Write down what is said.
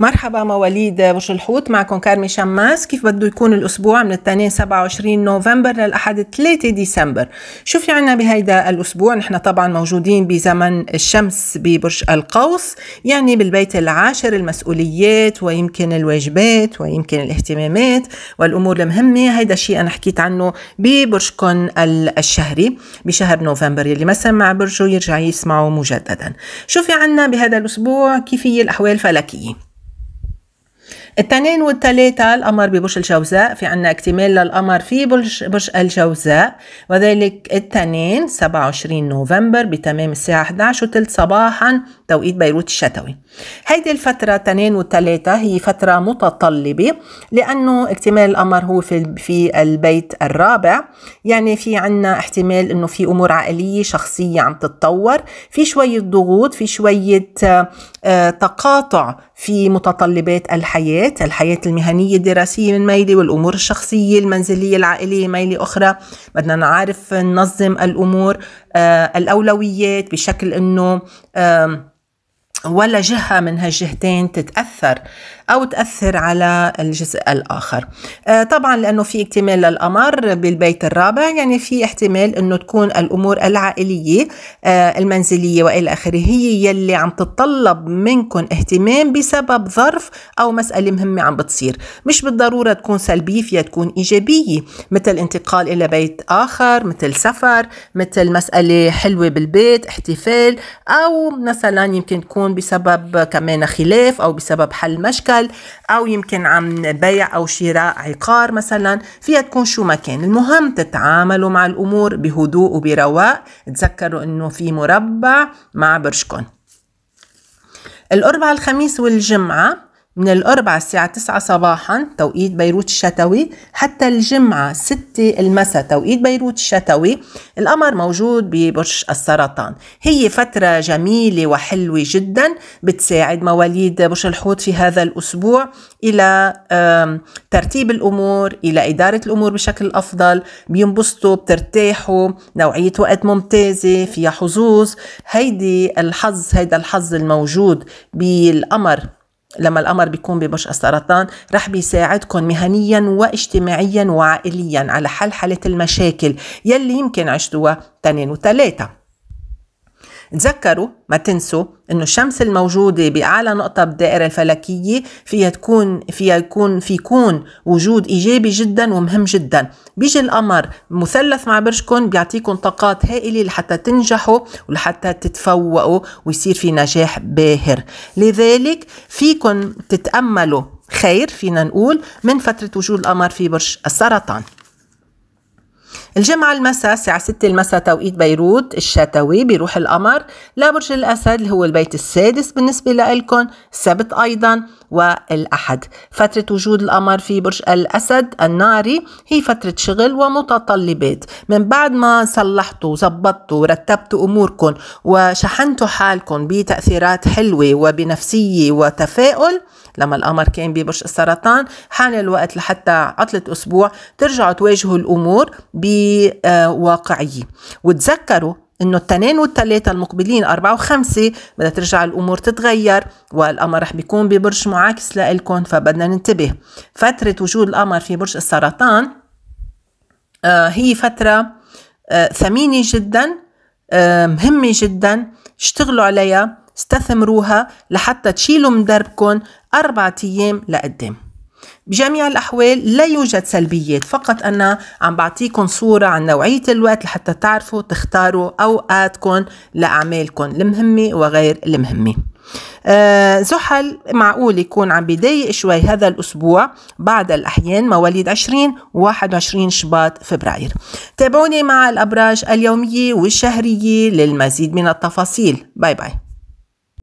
مرحبا مواليد برج الحوت معكم كارمي شماس كيف بده يكون الأسبوع من الاثنين 27 نوفمبر للأحد 3 ديسمبر شو في عنا بهيدا الأسبوع نحن طبعا موجودين بزمن الشمس ببرج القوس يعني بالبيت العاشر المسؤوليات ويمكن الواجبات ويمكن الاهتمامات والأمور المهمة هيدا الشيء أنا حكيت عنه ببرجكم الشهري بشهر نوفمبر يلي ما سمع برجه يرجع يسمعه مجددا شو في عنا بهذا الأسبوع كيف هي الأحوال الفلكية التنين والثلاثة القمر ببرج الجوزاء في عنا اكتمال للقمر في برج, برج الجوزاء وذلك التنين 27 نوفمبر بتمام الساعة 11 وثلث صباحا توقيت بيروت الشتوي هيدي الفترة تنين والثلاثة هي فترة متطلبة لأنه اكتمال القمر هو في, في البيت الرابع يعني في عنا احتمال أنه في أمور عائلية شخصية عم تتطور في شوية ضغوط في شوية آه، تقاطع في متطلبات الحياة الحياه الحياة المهنية الدراسية من ميلة والأمور الشخصية المنزلية العائلية ميلة أخرى بدنا نعرف ننظم الأمور آه، الأولويات بشكل أنه ولا جهة من هالجهتين تتأثر أو تأثر على الجزء الآخر آه، طبعا لأنه في اكتمال للأمر بالبيت الرابع يعني في احتمال أنه تكون الأمور العائلية آه، المنزلية وإلى آخره هي يلي عم تتطلب منكم اهتمام بسبب ظرف أو مسألة مهمة عم بتصير مش بالضرورة تكون سلبية فيها تكون إيجابية مثل انتقال إلى بيت آخر مثل سفر مثل مسألة حلوة بالبيت احتفال أو مثلا يمكن تكون بسبب كمان خلاف أو بسبب حل مشكل أو يمكن عم بيع أو شراء عقار مثلا فيها تكون شو ما كان المهم تتعاملوا مع الأمور بهدوء وبرواق تذكروا أنه في مربع مع برجكم الأربعاء الخميس والجمعة من الأربعة الساعة 9 صباحا توقيت بيروت الشتوي حتى الجمعة 6 المساء توقيت بيروت الشتوي القمر موجود ببرج السرطان هي فترة جميلة وحلوة جدا بتساعد مواليد برج الحوت في هذا الأسبوع إلى ترتيب الأمور إلى إدارة الأمور بشكل أفضل بينبسطوا بترتاحوا نوعية وقت ممتازة فيها حظوظ هيدي الحظ هيدا الحظ الموجود بالقمر لما الأمر بيكون ببرج السرطان رح بيساعدكم مهنيا واجتماعيا وعائليا على حل حالة المشاكل يلي يمكن عشتوها تنين وتلاتة تذكروا ما تنسوا انه الشمس الموجودة بأعلى نقطة بالدائرة الفلكية فيها تكون فيها يكون في يكون وجود إيجابي جدا ومهم جدا بيجي القمر مثلث مع برجكم بيعطيكم طاقات هائلة لحتى تنجحوا ولحتى تتفوقوا ويصير في نجاح باهر لذلك فيكم تتأملوا خير فينا نقول من فترة وجود القمر في برج السرطان الجمعة المساء الساعة 6 المساء توقيت بيروت الشتوي بيروح القمر لبرج الأسد اللي هو البيت السادس بالنسبة لإلكم السبت أيضا والأحد فترة وجود القمر في برج الأسد الناري هي فترة شغل ومتطلبات من بعد ما صلحتوا وظبطتوا ورتبتوا أموركم وشحنتوا حالكم بتأثيرات حلوة وبنفسية وتفاؤل لما القمر كان ببرج السرطان حان الوقت لحتى عطلة أسبوع ترجعوا تواجهوا الأمور ب بواقعية وتذكروا انه التنين والتلاتة المقبلين أربعة وخمسة بدها ترجع الأمور تتغير والقمر رح بيكون ببرج معاكس لإلكم فبدنا ننتبه فترة وجود القمر في برج السرطان آه، هي فترة آه، ثمينة جدا آه، مهمة جدا اشتغلوا عليها استثمروها لحتى تشيلوا من دربكم أربعة أيام لقدام بجميع الأحوال لا يوجد سلبيات فقط أنا عم بعطيكم صورة عن نوعية الوقت لحتى تعرفوا تختاروا أوقاتكم لأعمالكم المهمة وغير المهمة آه زحل معقول يكون عم بيضايق شوي هذا الأسبوع بعد الأحيان مواليد 20 21 شباط فبراير تابعوني مع الأبراج اليومية والشهرية للمزيد من التفاصيل باي باي